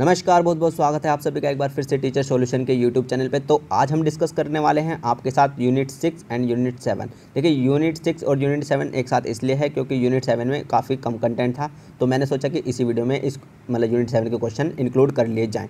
नमस्कार बहुत बहुत स्वागत है आप सभी का एक बार फिर से टीचर सॉल्यूशन के यूट्यूब चैनल पे तो आज हम डिस्कस करने वाले हैं आपके साथ unit six and unit seven देखिए यूनिट सिक्स और यूनिट सेवन एक साथ इसलिए है क्योंकि यूनिट सेवन में काफ़ी कम कंटेंट था तो मैंने सोचा कि इसी वीडियो में इस मतलब यूनिट सेवन के क्वेश्चन इंक्लूड कर लिए जाएँ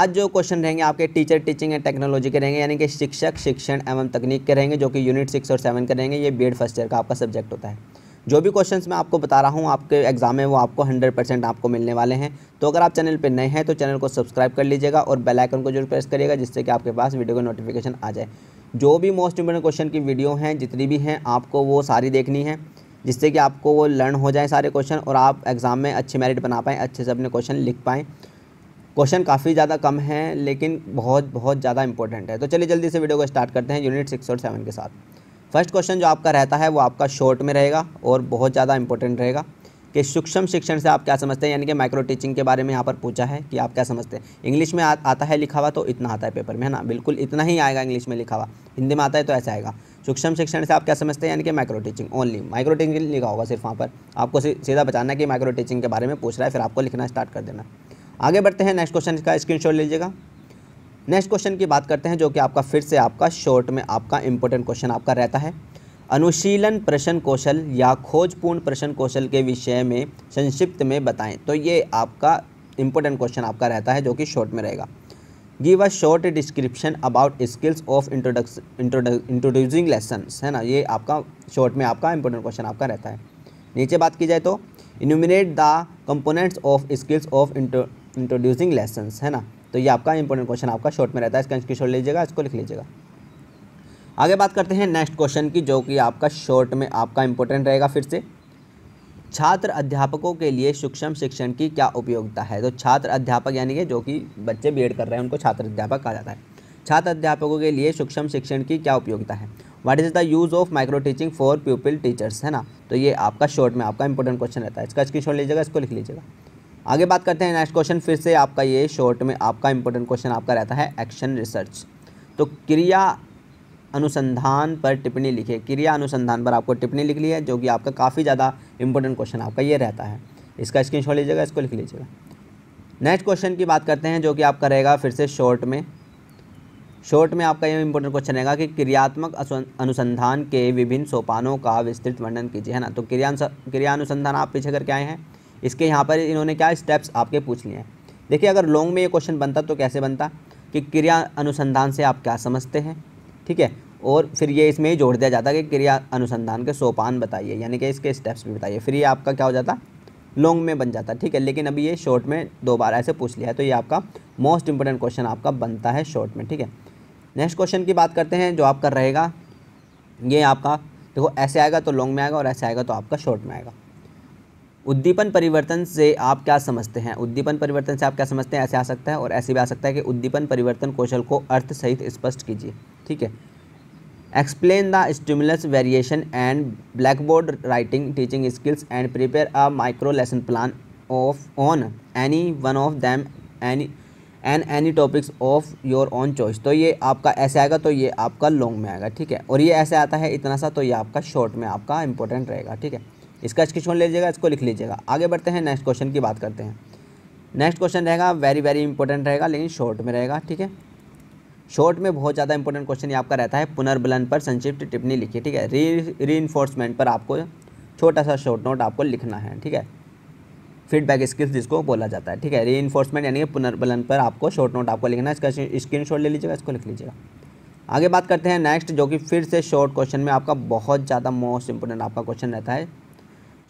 आज जो क्वेश्चन रहेंगे आपके टीचर टीचिंग एंड टेक्नोलॉजी के रहेंगे यानी कि शिक्षक शिक्षण एवं तकनीक के रहेंगे जो कि यूनिट सिक्स और सेवन के रहेंगे ये बी एड फर्स्ट ईयर का आपका सब्जेक्ट होता है जो भी क्वेश्चन मैं आपको बता रहा हूँ आपके एग्ज़ाम में वो आपको 100 परसेंट आपको मिलने वाले हैं तो अगर आप चैनल पर नए हैं तो चैनल को सब्सक्राइब कर लीजिएगा और बेल आइकन को जरूर प्रेस करिएगा जिससे कि आपके पास वीडियो का नोटिफिकेशन आ जाए जो भी मोस्ट इंपोर्टेंट क्वेश्चन की वीडियो हैं जितनी भी हैं आपको वो सारी देखनी है जिससे कि आपको वो लर्न हो जाए सारे क्वेश्चन और आप एग्ज़ाम में अच्छे मेरिट बना पाएँ अच्छे से अपने क्वेश्चन लिख पाएँ क्वेश्चन काफ़ी ज़्यादा कम है लेकिन बहुत बहुत ज़्यादा इंपॉर्टेंट है तो चलिए जल्दी से वीडियो को स्टार्ट करते हैं यूनिट सिक्स और सेवन के साथ फर्स्ट क्वेश्चन जो आपका रहता है वो आपका शॉर्ट में रहेगा और बहुत ज़्यादा इंपॉर्टेंट रहेगा कि सूक्ष्म शिक्षण से आप क्या समझते हैं यानी कि माइक्रो टीचिंग के बारे में यहाँ पर पूछा है कि आप क्या समझते हैं इंग्लिश में आ, आता है लिखा हुआ तो इतना आता है पेपर में है ना बिल्कुल इतना ही आएगा इंग्लिश में लिखा हुआ हिंदी में आता है तो ऐसा आएगा सूक्ष्म शिक्षण से आप क्या समझते हैं यानी कि micro teaching only micro teaching लिखा होगा सिर्फ वहाँ पर आपको सीधा बताना कि माइक्रो टीचिंग के बारे में पूछ रहा है फिर आपको लिखना स्टार्ट कर देना आगे बढ़ते हैं नेक्स्ट क्वेश्चन का स्क्रीन लीजिएगा नेक्स्ट क्वेश्चन की बात करते हैं जो कि आपका फिर से आपका शॉर्ट में आपका इंपॉर्टेंट क्वेश्चन आपका रहता है अनुशीलन प्रश्न कौशल या खोजपूर्ण प्रश्न कौशल के विषय में संक्षिप्त में बताएं तो ये आपका इंपॉर्टेंट क्वेश्चन आपका रहता है जो कि शॉर्ट में रहेगा give a short description about skills of introduce introducing lesson है ना ये आपका शॉर्ट में आपका इंपॉर्टेंट क्वेश्चन आपका रहता है नीचे बात की जाए तो enumerate the components of skills of introducing lesson है ना तो ये आपका इंपॉर्टेंट क्वेश्चन आपका शॉर्ट में रहता है इसका स्क्रीनशॉट लीजिएगा इसको लिख लीजिएगा आगे बात करते हैं नेक्स्ट क्वेश्चन की जो कि आपका शॉर्ट में आपका इंपॉर्टेंट रहेगा फिर से छात्र अध्यापकों के लिए सूक्ष्म शिक्षण की क्या उपयोगिता है तो छात्र अध्यापक यानी कि जो कि बच्चे बी कर रहे हैं उनको छात्र अध्यापक कहा जाता है छात्र अध्यापकों के लिए सूक्ष्म शिक्षण की क्या उपयोगिता है what is the use of micro teaching for pupil teachers है ना तो ये आपका शॉर्ट में आपका इंपॉर्टेंट क्वेश्चन रहता है इसका स्क्रीनशॉट लीजिएगा इसको लिख लीजिएगा आगे बात करते हैं नेक्स्ट क्वेश्चन फिर से आपका ये शॉर्ट में आपका इंपॉर्टेंट क्वेश्चन आपका रहता है एक्शन रिसर्च तो क्रिया अनुसंधान पर टिप्पणी लिखे क्रिया अनुसंधान पर आपको टिप्पणी लिख ली है जो कि आपका काफ़ी ज़्यादा इंपॉर्टेंट क्वेश्चन आपका ये रहता है इसका स्क्रीन शॉट लीजिएगा इसको लिख लीजिएगा नेक्स्ट क्वेश्चन की बात करते हैं जो कि आपका रहेगा फिर से शॉर्ट में शॉर्ट में आपका ये इंपॉर्टेंट क्वेश्चन रहेगा कि क्रियात्मक अनुसंधान के विभिन्न सोपानों का विस्तृत वर्णन कीजिए है ना तो क्रिया क्रिया अनुसंधान आप पीछे करके आए हैं इसके यहाँ पर इन्होंने क्या स्टेप्स आपके पूछ लिए हैं देखिए अगर लॉन्ग में ये क्वेश्चन बनता तो कैसे बनता कि क्रिया अनुसंधान से आप क्या समझते हैं ठीक है और फिर ये इसमें ही जोड़ दिया जाता कि क्रिया अनुसंधान के सोपान बताइए यानी कि इसके स्टेप्स भी बताइए फिर ये आपका क्या हो जाता लॉन्ग में बन जाता ठीक है लेकिन अभी ये शॉर्ट में दो बार ऐसे पूछ लिया है तो ये आपका मोस्ट इंपॉर्टेंट क्वेश्चन आपका बनता है शॉर्ट में ठीक है नेक्स्ट क्वेश्चन की बात करते हैं जो आपका रहेगा ये आपका देखो ऐसे आएगा तो लॉन्ग में आएगा और ऐसे आएगा तो आपका शॉर्ट में आएगा उद्दीपन परिवर्तन से आप क्या समझते हैं उद्दीपन परिवर्तन से आप क्या समझते हैं ऐसे आ सकता है और ऐसे भी आ सकता है कि उद्दीपन परिवर्तन कौशल को अर्थ सहित स्पष्ट कीजिए ठीक है explain the stimulus variation and black board writing teaching skills and prepare a micro lesson plan of on any one of them any and any topics of your own choice तो ये आपका ऐसे आएगा तो ये आपका लॉन्ग में आएगा ठीक है और ये ऐसे आता है इतना सा तो ये आपका शॉर्ट में आपका इंपॉर्टेंट रहेगा ठीक है इसका स्क्रीनशॉट ले लीजिएगा इसको लिख लीजिएगा आगे बढ़ते हैं नेक्स्ट क्वेश्चन की बात करते हैं नेक्स्ट क्वेश्चन रहेगा वेरी वेरी इंपॉर्टेंट रहेगा लेकिन शॉर्ट में रहेगा ठीक है शॉर्ट में बहुत ज़्यादा इंपॉर्टेंट क्वेश्चन ये आपका रहता है पुनर्बलन पर संक्षिप्त टिप्पणी लिखिए ठीक है री री पर आपको छोटा सा शॉर्ट नोट आपको लिखना है ठीक है फीडबैक स्किल्स जिसको बोला जाता है ठीक है री यानी कि पुनर्बलन पर आपको शॉर्ट नोट आपको लिखना है इसका स्क्रीन शॉट ले लीजिएगा इसको लिख लीजिएगा आगे बात करते हैं नेक्स्ट जो कि फिर से शॉर्ट क्वेश्चन में आपका बहुत ज़्यादा मोस्ट इंपॉर्टेंट आपका क्वेश्चन रहता है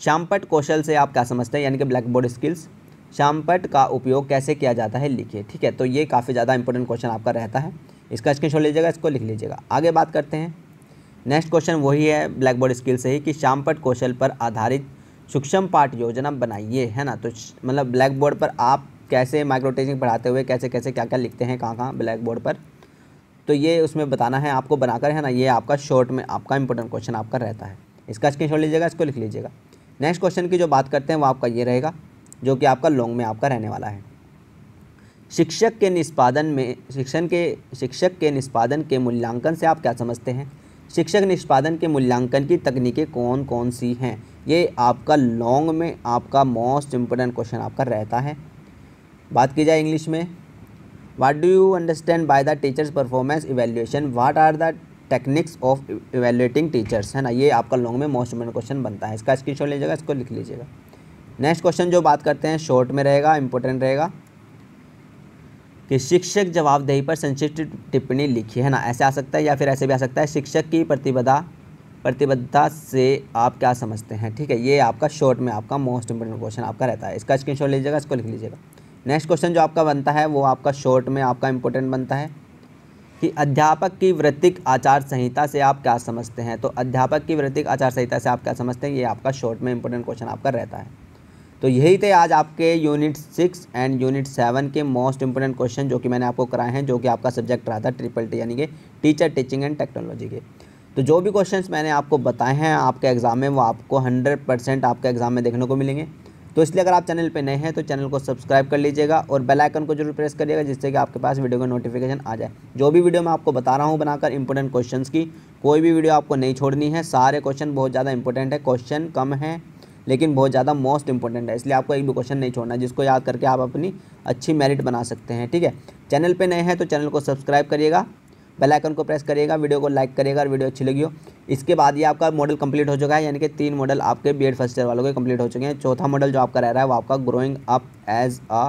श्यामपट कौशल से आप क्या समझते हैं यानी कि ब्लैक बोर्ड स्किल्स श्यामपट का उपयोग कैसे किया जाता है लिखिए ठीक है तो ये काफ़ी ज़्यादा इंपॉर्टेंट क्वेश्चन आपका रहता है इसका स्क्रीन लीजिएगा इसको लिख लीजिएगा आगे बात करते हैं नेक्स्ट क्वेश्चन वही है ब्लैक बोर्ड स्किल से ही कि श्यामपट कौशल पर आधारित सूक्ष्म पाठ योजना बनाइए है ना तो मतलब ब्लैक बोर्ड पर आप कैसे माइक्रोटेजिंग पढ़ाते हुए कैसे कैसे क्या क्या लिखते हैं कहाँ कहाँ ब्लैक बोर्ड पर तो ये उसमें बताना है आपको बनाकर है ना ये आपका शॉर्ट में आपका इंपॉर्टेंट क्वेश्चन आपका रहता है इसका स्क्रीन लीजिएगा इसको लिख लीजिएगा नेक्स्ट क्वेश्चन की जो बात करते हैं वो आपका ये रहेगा जो कि आपका लॉन्ग में आपका रहने वाला है शिक्षक के निष्पादन में शिक्षण के शिक्षक के निष्पादन के मूल्यांकन से आप क्या समझते हैं शिक्षक निष्पादन के मूल्यांकन की तकनीकें कौन कौन सी हैं ये आपका लॉन्ग में आपका मोस्ट इम्पोर्टेंट क्वेश्चन आपका रहता है बात की जाए इंग्लिश में what do you understand by the teachers performance evaluation what are the techniques of evaluating teachers है ना ये आपका लॉन्ग में मोस्ट इंपॉर्टेंट क्वेश्चन बनता है इसका स्क्रीन लीजिएगा इसको लिख लीजिएगा नेक्स्ट क्वेश्चन जो बात करते हैं शॉर्ट में रहेगा इंपॉर्टेंट रहेगा कि शिक्षक जवाबदेही पर संक्षिप्त टिप्पणी लिखी है ना ऐसे आ सकता है या फिर ऐसे भी आ सकता है शिक्षक की प्रतिबद्धा प्रतिबद्धता से आप क्या समझते हैं ठीक है ये आपका शॉर्ट में आपका मोस्ट इंपोर्टेंट क्वेश्चन आपका रहता है इसका स्क्रीनशॉट लीजिएगा इसको लिख लीजिएगा नेक्स्ट क्वेश्चन जो आपका बनता है वो आपका शॉर्ट में आपका इंपॉर्टेंट बनता है कि अध्यापक की वृत्तिक आचार संहिता से आप क्या समझते हैं तो अध्यापक की वृत्तिक आचार संहिता से आप क्या समझते हैं ये आपका शॉर्ट में इंपॉर्टेंट क्वेश्चन आपका रहता है तो यही थे आज आपके unit six and unit seven के मोस्ट इंपॉर्टेंट क्वेश्चन जो कि मैंने आपको कराए हैं जो कि आपका सब्जेक्ट रहा था ट्रिपल टी यानी कि टीचर टीचिंग एंड टेक्नोलॉजी के तो जो भी क्वेश्चंस मैंने आपको बताए हैं आपके एग्ज़ाम में वो आपको 100 परसेंट आपके एग्ज़ाम में देखने को मिलेंगे तो इसलिए अगर आप चैनल पर नए हैं तो चैनल को सब्सक्राइब कर लीजिएगा और बेल आइकन को जरूर प्रेस करिएगा जिससे कि आपके पास वीडियो का नोटिफिकेशन आ जाए जो भी वीडियो मैं आपको बता रहा हूँ बनाकर इंपॉर्टेंट क्वेश्चन की कोई भी वीडियो आपको नहीं छोड़नी है सारे क्वेश्चन बहुत ज़्यादा इंपॉर्टेंट है क्वेश्चन कम है लेकिन बहुत ज़्यादा मोस्ट इंपॉर्टेंट है इसलिए आपको एक भी क्वेश्चन नहीं छोड़ना जिसको याद करके आप अपनी अच्छी मेरिट बना सकते हैं ठीक है चैनल पे नए हैं तो चैनल को सब्सक्राइब करिएगा बेल आइकन को प्रेस करिएगा वीडियो को लाइक करिएगा और वीडियो अच्छी लगी हो इसके बाद ये आपका मॉडल कंप्लीट हो चुका है यानी कि तीन मॉडल आपके बी एड फर्स्ट ईयर वालों के कंप्लीट हो चुके हैं चौथा मॉडल जो आपका रह रहा है वो आपका growing up as a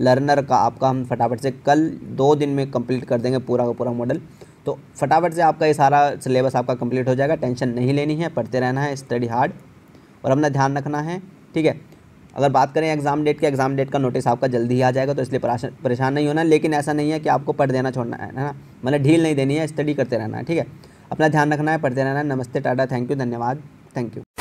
learner का आपका हम फटाफट से कल दो दिन में कंप्लीट कर देंगे पूरा का पूरा मॉडल तो फटाफट से आपका ये सारा सिलेबस आपका कंप्लीट हो जाएगा टेंशन नहीं लेनी है पढ़ते रहना है स्टडी हार्ड और अपना ध्यान रखना है ठीक है अगर बात करें एग्ज़ाम डेट के एग्ज़ाम डेट का नोटिस आपका जल्दी ही आ जाएगा तो इसलिए परेशान नहीं होना लेकिन ऐसा नहीं है कि आपको पढ़ देना छोड़ना है ना मतलब ढील नहीं देनी है स्टडी करते रहना है ठीक है अपना ध्यान रखना है पढ़ते रहना है नमस्ते टाटा थैंक यू धन्यवाद थैंक यू